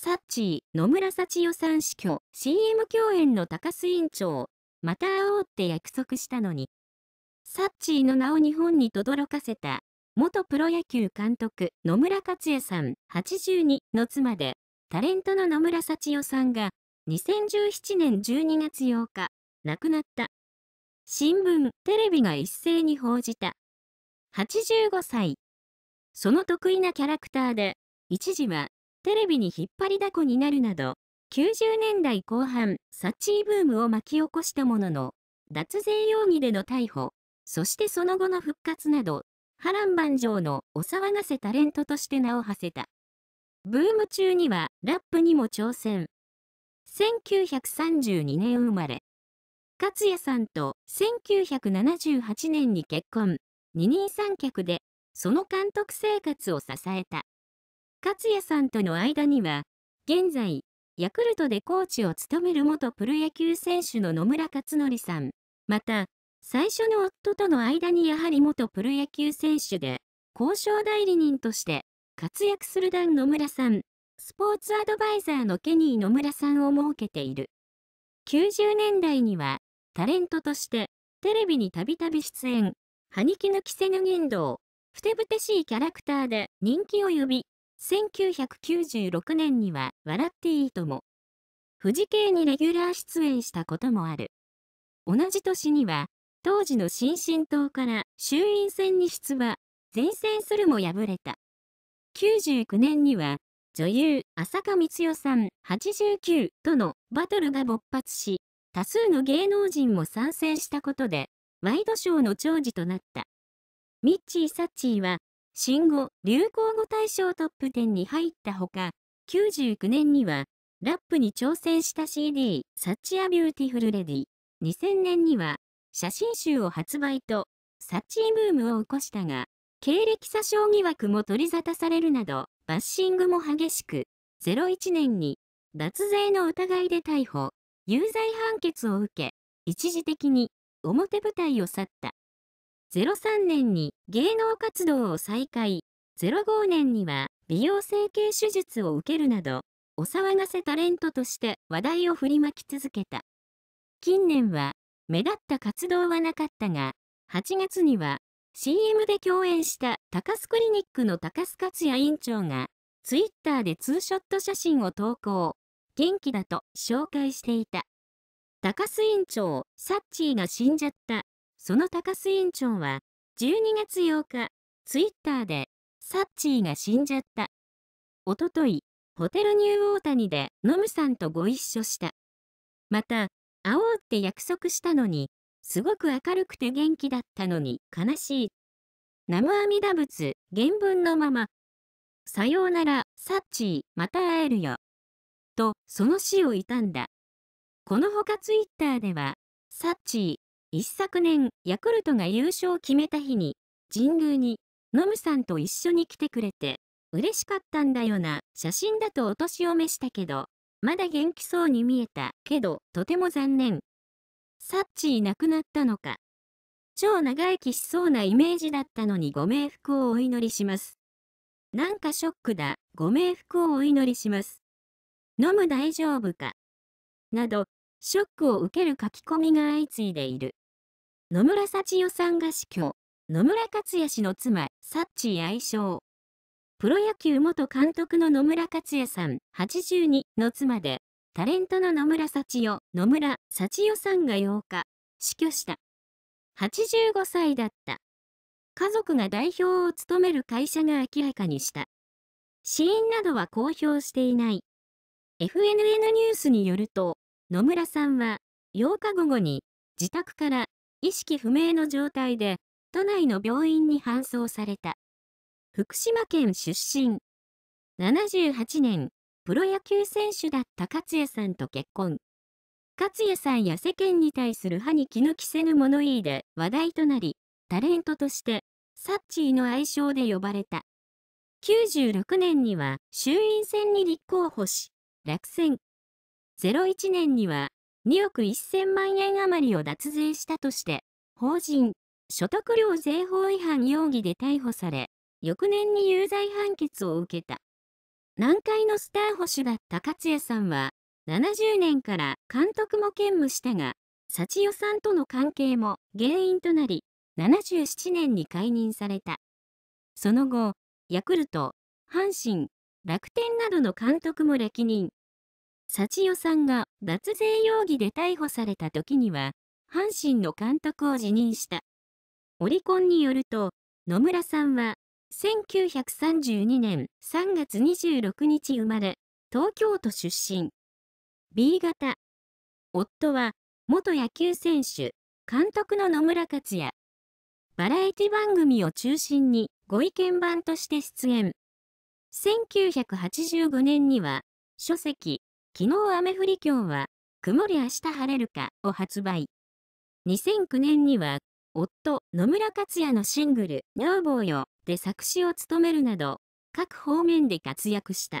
サッチー、野村幸代さん死去、CM 共演の高須院長、また会おうって約束したのに。サッチーの名を日本に轟かせた、元プロ野球監督、野村克也さん、82の妻で、タレントの野村幸代さんが、2017年12月8日、亡くなった。新聞、テレビが一斉に報じた。85歳。その得意なキャラクターで、一時はテレビに引っ張りだこになるなど、90年代後半、サッチーブームを巻き起こしたものの、脱税容疑での逮捕、そしてその後の復活など、波乱万丈のお騒がせタレントとして名を馳せた。ブーム中にはラップにも挑戦。1932年生まれ。勝也さんと1978年に結婚、二人三脚で、その監督生活を支えた。勝也さんとの間には、現在、ヤクルトでコーチを務める元プロ野球選手の野村克則さん、また、最初の夫との間にやはり元プロ野球選手で、交渉代理人として活躍する段野村さん、スポーツアドバイザーのケニー野村さんを設けている。90年代には、タレントとして、テレビにたびたび出演、歯にきぬ着せぬ言動、ふてぶてしいキャラクターで人気を呼び、1996年には笑っていいとも、富士系にレギュラー出演したこともある。同じ年には、当時の新進党から衆院選に出馬、前線するも敗れた。99年には、女優、浅香光代さん89とのバトルが勃発し、多数の芸能人も参戦したことで、ワイドショーの長寿となった。ミッチー・サッチーは新語・流行語大賞トップ10に入ったほか、99年には、ラップに挑戦した CD、サッチアビューティフルレディ。2000年には、写真集を発売と、サッチーブームを起こしたが、経歴詐称疑惑も取り沙汰されるなど、バッシングも激しく、01年に、脱税の疑いで逮捕、有罪判決を受け、一時的に表舞台を去った。03年に芸能活動を再開、05年には美容整形手術を受けるなど、お騒がせタレントとして話題を振りまき続けた。近年は目立った活動はなかったが、8月には CM で共演した高須クリニックの高須克也院長が、ツイッターでツーショット写真を投稿、元気だと紹介していた。高須院長、サッチーが死んじゃったその高須院長は12月8日、ツイッターでサッチーが死んじゃった。おととい、ホテルニューオータニでノムさんとご一緒した。また、会おうって約束したのに、すごく明るくて元気だったのに悲しい。ナ無阿弥陀仏原文のまま、さようなら、サッチー、また会えるよ。と、その死を悼んだ。このほかツイッターでは、サッチー、一昨年、ヤクルトが優勝を決めた日に、神宮に、ノムさんと一緒に来てくれて、嬉しかったんだよな、写真だとお年を召したけど、まだ元気そうに見えた、けど、とても残念。サッチー亡くなったのか。超長生きしそうなイメージだったのにご冥福をお祈りします。なんかショックだ、ご冥福をお祈りします。飲む大丈夫か。など、ショックを受ける書き込みが相次いでいる。野村幸代さんが死去。野村克也氏の妻、サッチ愛称。プロ野球元監督の野村克也さん、82の妻で、タレントの野村幸代、野村幸代さんが8日、死去した。85歳だった。家族が代表を務める会社が明らかにした。死因などは公表していない。FNN ニュースによると、野村さんは8日午後に自宅から意識不明の状態で都内の病院に搬送された。福島県出身。78年、プロ野球選手だった勝也さんと結婚。勝也さんや世間に対する歯に気抜着せぬ物言いで話題となり、タレントとして、サッチーの愛称で呼ばれた。96年には衆院選に立候補し、落選。01年には2億1000万円余りを脱税したとして、法人、所得料税法違反容疑で逮捕され、翌年に有罪判決を受けた。南海のスター保守だった勝也さんは、70年から監督も兼務したが、幸代さんとの関係も原因となり、77年に解任された。その後、ヤクルト、阪神、楽天などの監督も歴任。幸代さんが脱税容疑で逮捕された時には、阪神の監督を辞任した。オリコンによると、野村さんは、1932年3月26日生まれ、東京都出身。B 型。夫は、元野球選手、監督の野村克也。バラエティ番組を中心にご意見番として出演。1985年には、書籍、昨日雨降り今日は、曇り明日晴れるかを発売。2009年には、夫、野村克也のシングル、女房よで作詞を務めるなど、各方面で活躍した。